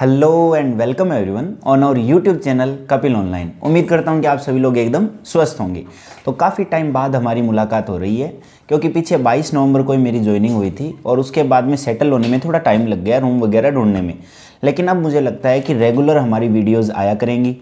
hello and welcome everyone on our YouTube channel Kapil online उम्मीद करता हूँ कि आप सभी लोग एकदम स्वस्थ होंगे तो काफ़ी टाइम बाद हमारी मुलाकात हो रही है क्योंकि पीछे 22 नवंबर को ही मेरी ज्वाइनिंग हुई थी और उसके बाद में सेटल होने में थोड़ा टाइम लग गया रूम वगैरह ढूंढने में लेकिन अब मुझे लगता है कि रेगुलर हमारी वीडियोज़ आया करेंगी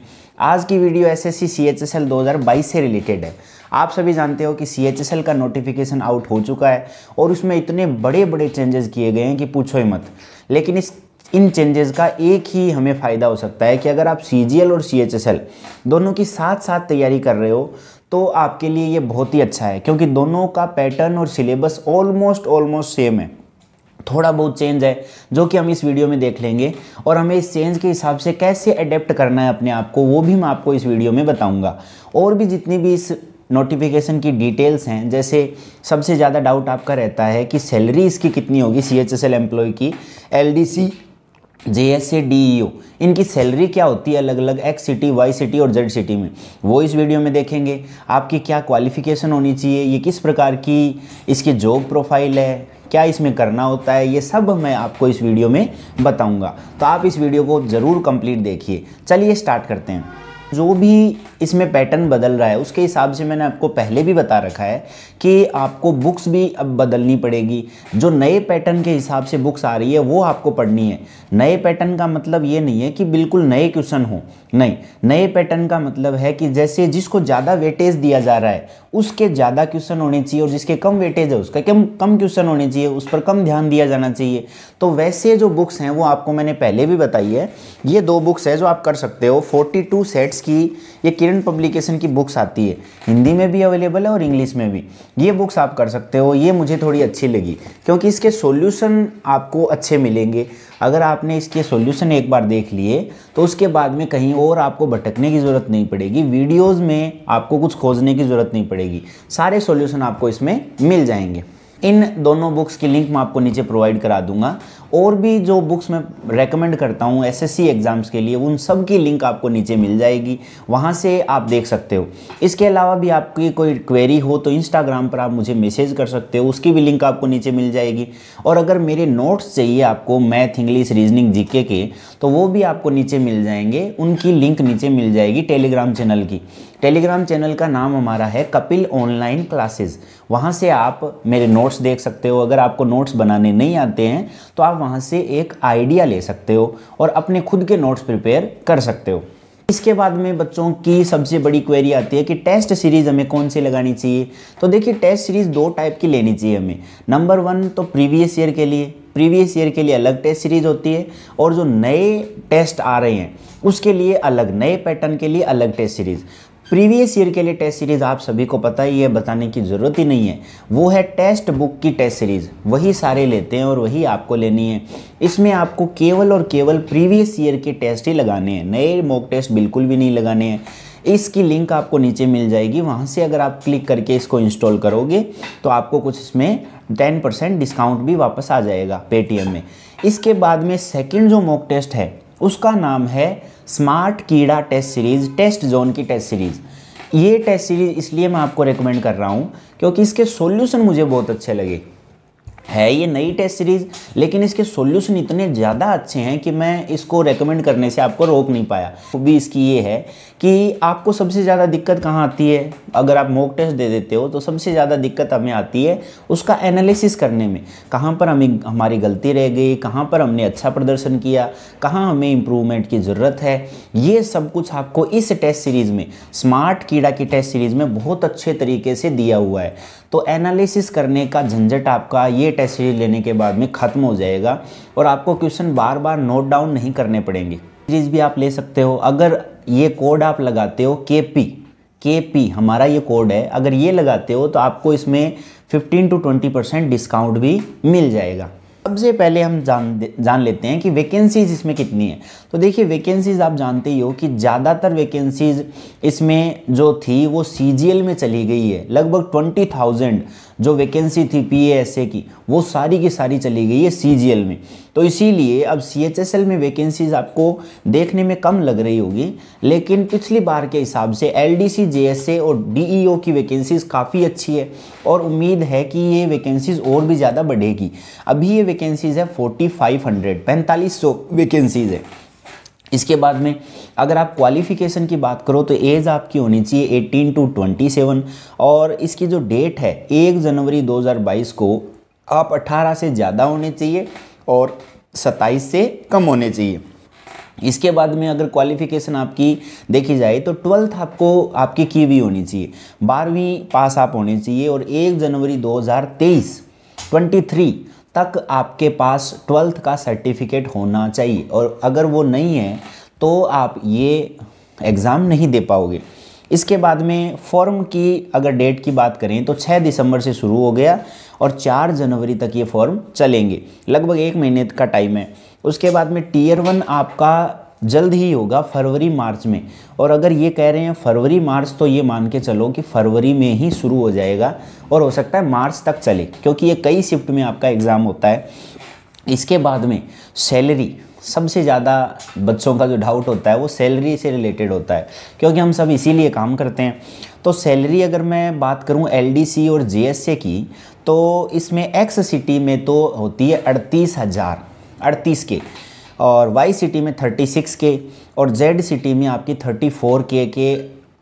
आज की video S S C H S L दो हज़ार बाईस से रिलेटेड है आप सभी जानते हो कि सी एच एस एल का नोटिफिकेशन आउट हो चुका है और उसमें इतने बड़े बड़े चेंजेस किए गए हैं कि पूछो ही मत लेकिन इस इन चेंजेस का एक ही हमें फ़ायदा हो सकता है कि अगर आप सी और सी दोनों की साथ साथ तैयारी कर रहे हो तो आपके लिए ये बहुत ही अच्छा है क्योंकि दोनों का पैटर्न और सिलेबस ऑलमोस्ट ऑलमोस्ट सेम है थोड़ा बहुत चेंज है जो कि हम इस वीडियो में देख लेंगे और हमें इस चेंज के हिसाब से कैसे अडेप्ट करना है अपने आप को वो भी मैं आपको इस वीडियो में बताऊंगा और भी जितनी भी इस नोटिफिकेशन की डिटेल्स हैं जैसे सबसे ज़्यादा डाउट आपका रहता है कि सैलरी इसकी कितनी होगी C H S L employ की L D C J S A D E O इनकी सैलरी क्या होती है अलग अलग एक्स सिटी वाई सिटी और जेड सिटी में वो इस वीडियो में देखेंगे आपकी क्या क्वालिफिकेशन होनी चाहिए ये किस प्रकार की इसकी जॉब प्रोफाइल है क्या इसमें करना होता है ये सब मैं आपको इस वीडियो में बताऊंगा तो आप इस वीडियो को ज़रूर कंप्लीट देखिए चलिए स्टार्ट करते हैं जो भी इसमें पैटर्न बदल रहा है उसके हिसाब से मैंने आपको पहले भी बता रखा है कि आपको बुक्स भी अब बदलनी पड़ेगी जो नए पैटर्न के हिसाब से बुक्स आ रही है वो आपको पढ़नी है नए पैटर्न का मतलब ये नहीं है कि बिल्कुल नए क्वेश्चन हो नहीं नए पैटर्न का मतलब है कि जैसे जिसको ज़्यादा वेटेज दिया जा रहा है उसके ज़्यादा क्वेश्चन होने चाहिए और जिसके कम वेटेज है उसका कम कम क्वेश्चन होने चाहिए उस पर कम ध्यान दिया जाना चाहिए तो वैसे जो बुक्स हैं वो आपको मैंने पहले भी बताई है ये दो बुक्स है जो आप कर सकते हो 42 सेट्स की ये किरण पब्लिकेशन की बुक्स आती है हिंदी में भी अवेलेबल है और इंग्लिश में भी ये बुक्स आप कर सकते हो ये मुझे थोड़ी अच्छी लगी क्योंकि इसके सोल्यूशन आपको अच्छे मिलेंगे अगर आपने इसके सोल्यूशन एक बार देख लिए तो उसके बाद में कहीं और आपको भटकने की ज़रूरत नहीं पड़ेगी वीडियोज़ में आपको कुछ खोजने की ज़रूरत नहीं पड़ेगी पड़ेगी सारे सॉल्यूशन आपको इसमें मिल जाएंगे इन दोनों बुक्स की लिंक मैं आपको नीचे प्रोवाइड करा दूंगा और भी जो बुक्स मैं रेकमेंड करता हूँ एसएससी एग्ज़ाम्स के लिए उन सब की लिंक आपको नीचे मिल जाएगी वहाँ से आप देख सकते हो इसके अलावा भी आपकी कोई क्वेरी हो तो इंस्टाग्राम पर आप मुझे मैसेज कर सकते हो उसकी भी लिंक आपको नीचे मिल जाएगी और अगर मेरे नोट्स चाहिए आपको मैथ इंग्लिश रीजनिंग जीके के तो वो भी आपको नीचे मिल जाएंगे उनकी लिंक नीचे मिल जाएगी टेलीग्राम चैनल की टेलीग्राम चैनल का नाम हमारा है कपिल ऑनलाइन क्लासेस वहाँ से आप मेरे नोट्स देख सकते हो अगर आपको नोट्स बनाने नहीं आते हैं तो आप वहाँ से एक आइडिया ले सकते हो और अपने खुद के नोट्स प्रिपेयर कर सकते हो इसके बाद में बच्चों की सबसे बड़ी क्वेरी आती है कि टेस्ट सीरीज़ हमें कौन सी लगानी चाहिए तो देखिए टेस्ट सीरीज़ दो टाइप की लेनी चाहिए हमें नंबर वन तो प्रीवियस ईयर के लिए प्रीवियस ईयर के लिए अलग टेस्ट सीरीज़ होती है और जो नए टेस्ट आ रहे हैं उसके लिए अलग नए पैटर्न के लिए अलग टेस्ट सीरीज़ प्रीवियस ईयर के लिए टेस्ट सीरीज़ आप सभी को पता ही है बताने की ज़रूरत ही नहीं है वो है टेस्ट बुक की टेस्ट सीरीज़ वही सारे लेते हैं और वही आपको लेनी है इसमें आपको केवल और केवल प्रीवियस ईयर के टेस्ट ही लगाने हैं नए मॉक टेस्ट बिल्कुल भी नहीं लगाने हैं इसकी लिंक आपको नीचे मिल जाएगी वहाँ से अगर आप क्लिक करके इसको इंस्टॉल करोगे तो आपको कुछ इसमें टेन परसेंट डिस्काउंट भी वापस आ जाएगा पेटीएम में इसके बाद में सेकेंड जो मॉक टेस्ट है उसका नाम है smart Keeda test series test zone की टेस्ट सीरीज़ ये टेस्ट सीरीज़ इसलिए मैं आपको रिकमेंड कर रहा हूँ क्योंकि इसके सॉल्यूशन मुझे बहुत अच्छे लगे है ये नई टेस्ट सीरीज़ लेकिन इसके सॉल्यूशन इतने ज़्यादा अच्छे हैं कि मैं इसको रेकमेंड करने से आपको रोक नहीं पाया वो भी इसकी ये है कि आपको सबसे ज़्यादा दिक्कत कहाँ आती है अगर आप मॉक टेस्ट दे देते हो तो सबसे ज़्यादा दिक्कत हमें आती है उसका एनालिसिस करने में कहाँ पर हमें हमारी गलती रह गई कहाँ पर हमने अच्छा प्रदर्शन किया कहाँ हमें इम्प्रूवमेंट की ज़रूरत है ये सब कुछ आपको इस टेस्ट सीरीज़ में स्मार्ट कीड़ा की टेस्ट सीरीज़ में बहुत अच्छे तरीके से दिया हुआ है तो एनालिसिस करने का झंझट आपका ये टेस्ट सीरीज लेने के बाद में ख़त्म हो जाएगा और आपको क्वेश्चन बार बार नोट डाउन नहीं करने पड़ेंगे सीरीज भी आप ले सकते हो अगर ये कोड आप लगाते हो के पी के पी हमारा ये कोड है अगर ये लगाते हो तो आपको इसमें 15 टू 20 परसेंट डिस्काउंट भी मिल जाएगा सबसे पहले हम जान जान लेते हैं कि वैकेंसीज़ इसमें कितनी है तो देखिए वैकेंसीज़ आप जानते ही हो कि ज़्यादातर वैकेंसीज़ इसमें जो थी वो सी में चली गई है लगभग ट्वेंटी थाउजेंड जो वैकेंसी थी पीएएसए की वो सारी की सारी चली गई है सीजीएल में तो इसीलिए अब सीएचएसएल में वैकेंसीज आपको देखने में कम लग रही होगी लेकिन पिछली बार के हिसाब से एलडीसी जेएसए और डीईओ e की वैकेंसीज काफ़ी अच्छी है और उम्मीद है कि ये वैकेंसीज और भी ज़्यादा बढ़ेगी अभी ये वैकेंसीज है फोर्टी फाइव हंड्रेड पैंतालीस सौ वैकेंसीज है इसके बाद में अगर आप क्वालिफ़िकेशन की बात करो तो एज आपकी होनी चाहिए 18 टू 27 और इसकी जो डेट है 1 जनवरी 2022 को आप 18 से ज़्यादा होने चाहिए और 27 से कम होने चाहिए इसके बाद में अगर क्वालिफ़िकेशन आपकी देखी जाए तो ट्वेल्थ आपको आपकी की हुई होनी चाहिए बारहवीं पास आप होने चाहिए और 1 जनवरी 2023 23 तक आपके पास ट्वेल्थ का सर्टिफिकेट होना चाहिए और अगर वो नहीं है तो आप ये एग्ज़ाम नहीं दे पाओगे इसके बाद में फॉर्म की अगर डेट की बात करें तो 6 दिसंबर से शुरू हो गया और 4 जनवरी तक ये फॉर्म चलेंगे लगभग एक महीने का टाइम है उसके बाद में टीयर वन आपका जल्द ही होगा फरवरी मार्च में और अगर ये कह रहे हैं फरवरी मार्च तो ये मान के चलो कि फरवरी में ही शुरू हो जाएगा और हो सकता है मार्च तक चले क्योंकि ये कई शिफ्ट में आपका एग्ज़ाम होता है इसके बाद में सैलरी सबसे ज़्यादा बच्चों का जो डाउट होता है वो सैलरी से रिलेटेड होता है क्योंकि हम सब इसीलिए काम करते हैं तो सैलरी अगर मैं बात करूं एलडीसी और जीएसए की तो इसमें एक्स सिटी में तो होती है अड़तीस हज़ार अड़तीस के और वाई सिटी में 36 के और जेड सिटी में आपकी 34 के के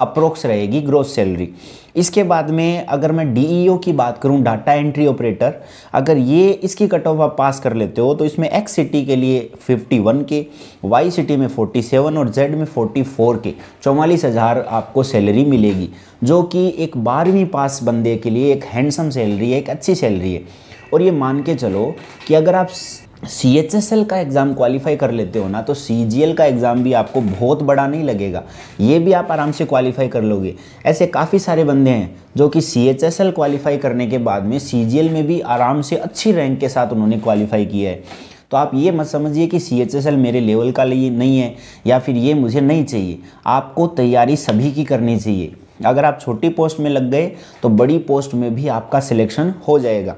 अप्रोक्स रहेगी ग्रोथ सैलरी इसके बाद में अगर मैं डी e की बात करूं डाटा एंट्री ऑपरेटर अगर ये इसकी कट ऑफ आप पास कर लेते हो तो इसमें एक्स सिटी के लिए 51 के वाई सिटी में 47 और जेड में 44 के चौवालीस हज़ार आपको सैलरी मिलेगी जो कि एक बारहवीं पास बंदे के लिए एक हैंडसम सैलरी है एक अच्छी सैलरी है और ये मान के चलो कि अगर आप सी एच एस एल का एग्ज़ाम क्वालिफाई कर लेते हो ना तो सी जी एल का एग्ज़ाम भी आपको बहुत बड़ा नहीं लगेगा ये भी आप आराम से क्वालिफाई कर लोगे ऐसे काफ़ी सारे बंदे हैं जो कि C H S L qualify करने के बाद में सी जी एल में भी आराम से अच्छी रैंक के साथ उन्होंने क्वालिफाई किया है तो आप ये मत समझिए कि सी एच एस एल मेरे लेवल का लिए नहीं है या फिर ये मुझे नहीं चाहिए आपको तैयारी सभी की करनी चाहिए अगर आप छोटी पोस्ट में लग गए तो बड़ी पोस्ट में भी आपका सिलेक्शन हो जाएगा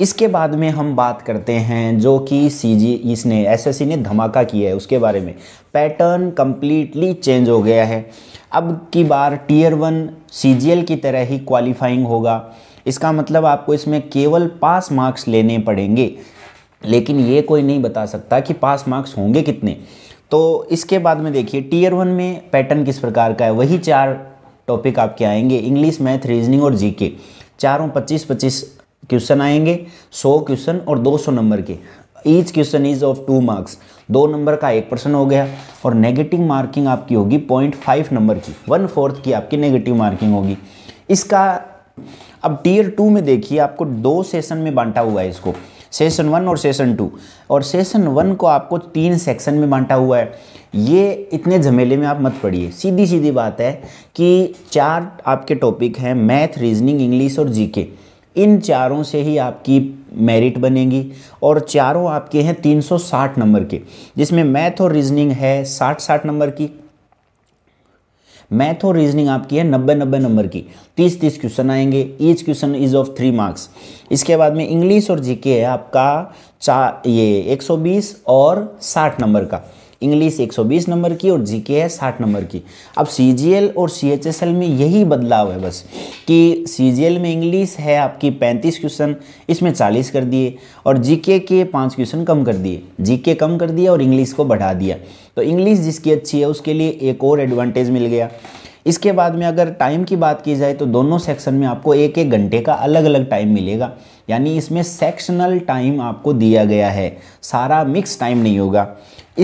इसके बाद में हम बात करते हैं जो कि सीजी इसने एसएससी ने धमाका किया है उसके बारे में पैटर्न कम्प्लीटली चेंज हो गया है अब की बार टीयर वन सीजीएल की तरह ही क्वालिफाइंग होगा इसका मतलब आपको इसमें केवल पास मार्क्स लेने पड़ेंगे लेकिन ये कोई नहीं बता सकता कि पास मार्क्स होंगे कितने तो इसके बाद में देखिए टीयर वन में पैटर्न किस प्रकार का है वही चार टॉपिक आपके आएंगे इंग्लिश मैथ रीजनिंग और जीके चारों 25 25 क्वेश्चन आएंगे 100 क्वेश्चन और 200 नंबर के each question is of two marks दो नंबर का एक पर्सन हो गया और नेगेटिव मार्किंग आपकी होगी पॉइंट फाइव नंबर की वन फोर्थ की आपकी नेगेटिव मार्किंग होगी इसका अब टीयर टू में देखिए आपको दो सेशन में बांटा हुआ है इसको सेशन वन और सेशन टू और सेशन वन को आपको तीन सेक्शन में बांटा हुआ है ये इतने झमेले में आप मत पड़िए सीधी सीधी बात है कि चार आपके टॉपिक हैं मैथ रीजनिंग इंग्लिश और जीके इन चारों से ही आपकी मेरिट बनेगी और चारों आपके हैं 360 नंबर के जिसमें मैथ और रीजनिंग है 60 साठ नंबर की मैथ और रीजनिंग आपकी है नब्बे नब्बे नंबर की तीस तीस क्वेश्चन आएंगे each question is of three marks इसके बाद में इंग्लिश और जीके है आपका चार ये 120 और 60 नंबर का इंग्लिश 120 नंबर की और जीके है 60 नंबर की अब सीजीएल और सीएचएसएल में यही बदलाव है बस कि सीजीएल में इंग्लिश है आपकी 35 क्वेश्चन इसमें 40 कर दिए और जीके के पाँच क्वेश्चन कम कर दिए जीके कम कर दिया और इंग्लिश को बढ़ा दिया तो इंग्लिश जिसकी अच्छी है उसके लिए एक और एडवांटेज मिल गया इसके बाद में अगर टाइम की बात की जाए तो दोनों सेक्शन में आपको एक एक घंटे का अलग अलग टाइम मिलेगा यानी इसमें सेक्शनल टाइम आपको दिया गया है सारा मिक्स टाइम नहीं होगा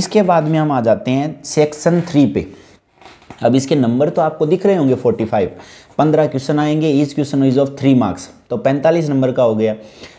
इसके बाद में हम आ जाते हैं सेक्शन थ्री पे अब इसके नंबर तो आपको दिख रहे होंगे 45, पंद्रह क्वेश्चन आएंगे इस question is of three marks तो 45 नंबर का हो गया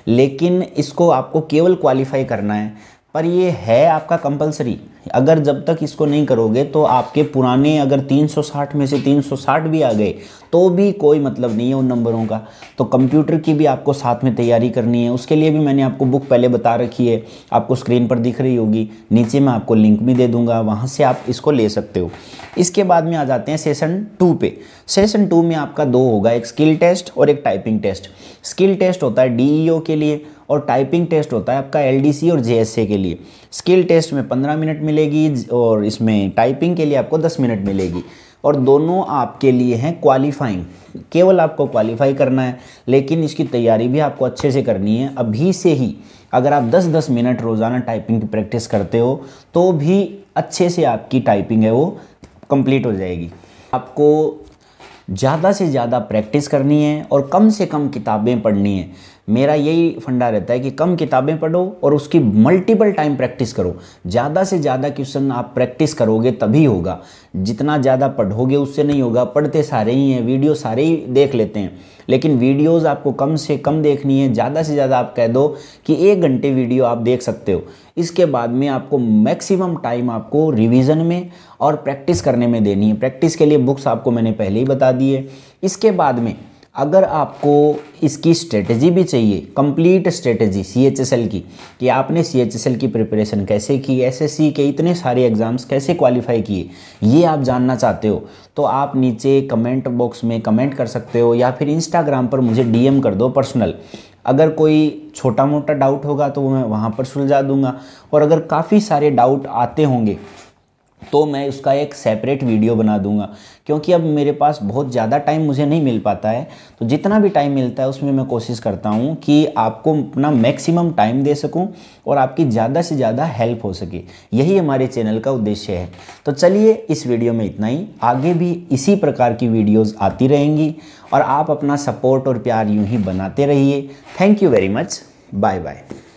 लेकिन इसको आपको केवल क्वालिफाई करना है पर ये है आपका कंपलसरी अगर जब तक इसको नहीं करोगे तो आपके पुराने अगर 360 में से 360 भी आ गए तो भी कोई मतलब नहीं है उन नंबरों का तो कंप्यूटर की भी आपको साथ में तैयारी करनी है उसके लिए भी मैंने आपको बुक पहले बता रखी है आपको स्क्रीन पर दिख रही होगी नीचे मैं आपको लिंक भी दे दूंगा वहाँ से आप इसको ले सकते हो इसके बाद में आ जाते हैं सेशन टू पे सेशन टू में आपका दो होगा एक स्किल टेस्ट और एक टाइपिंग टेस्ट स्किल टेस्ट होता है डी के लिए और टाइपिंग टेस्ट होता है आपका एल और जे के लिए स्किल टेस्ट में पंद्रह मिनट मिलेगी और इसमें टाइपिंग के लिए आपको दस मिनट मिलेगी और दोनों आपके लिए हैं क्वालिफाइंग केवल आपको क्वालिफाई करना है लेकिन इसकी तैयारी भी आपको अच्छे से करनी है अभी से ही अगर आप 10-10 मिनट रोज़ाना टाइपिंग की प्रैक्टिस करते हो तो भी अच्छे से आपकी टाइपिंग है वो कंप्लीट हो जाएगी आपको ज़्यादा से ज़्यादा प्रैक्टिस करनी है और कम से कम किताबें पढ़नी है मेरा यही फंडा रहता है कि कम किताबें पढ़ो और उसकी मल्टीपल टाइम प्रैक्टिस करो ज़्यादा से ज़्यादा क्वेश्चन आप प्रैक्टिस करोगे तभी होगा जितना ज़्यादा पढ़ोगे उससे नहीं होगा पढ़ते सारे ही हैं वीडियो सारे ही देख लेते हैं लेकिन वीडियोस आपको कम से कम देखनी है ज़्यादा से ज़्यादा आप कह दो कि एक घंटे वीडियो आप देख सकते हो इसके बाद में आपको मैक्सिमम टाइम आपको रिवीजन में और प्रैक्टिस करने में देनी है प्रैक्टिस के लिए बुक्स आपको मैंने पहले ही बता दी है इसके बाद में अगर आपको इसकी स्ट्रेटजी भी चाहिए complete strategy C H S L की कि आपने सी एच एस एल की प्रिपरेशन कैसे की एस एस सी के इतने सारे एग्ज़ाम्स कैसे क्वालिफाई किए ये आप जानना चाहते हो तो आप नीचे कमेंट बॉक्स में कमेंट कर सकते हो या फिर इंस्टाग्राम पर मुझे डी एम कर दो पर्सनल अगर कोई छोटा मोटा डाउट होगा तो मैं वहाँ पर सुलझा दूंगा और अगर काफ़ी सारे डाउट आते होंगे तो मैं उसका एक सेपरेट वीडियो बना दूंगा क्योंकि अब मेरे पास बहुत ज़्यादा टाइम मुझे नहीं मिल पाता है तो जितना भी टाइम मिलता है उसमें मैं कोशिश करता हूँ कि आपको अपना मैक्सिमम टाइम दे सकूँ और आपकी ज़्यादा से ज़्यादा हेल्प हो सके यही हमारे चैनल का उद्देश्य है तो चलिए इस वीडियो में इतना ही आगे भी इसी प्रकार की वीडियोज़ आती रहेंगी और आप अपना सपोर्ट और प्यार यूँ ही बनाते रहिए thank you very much bye bye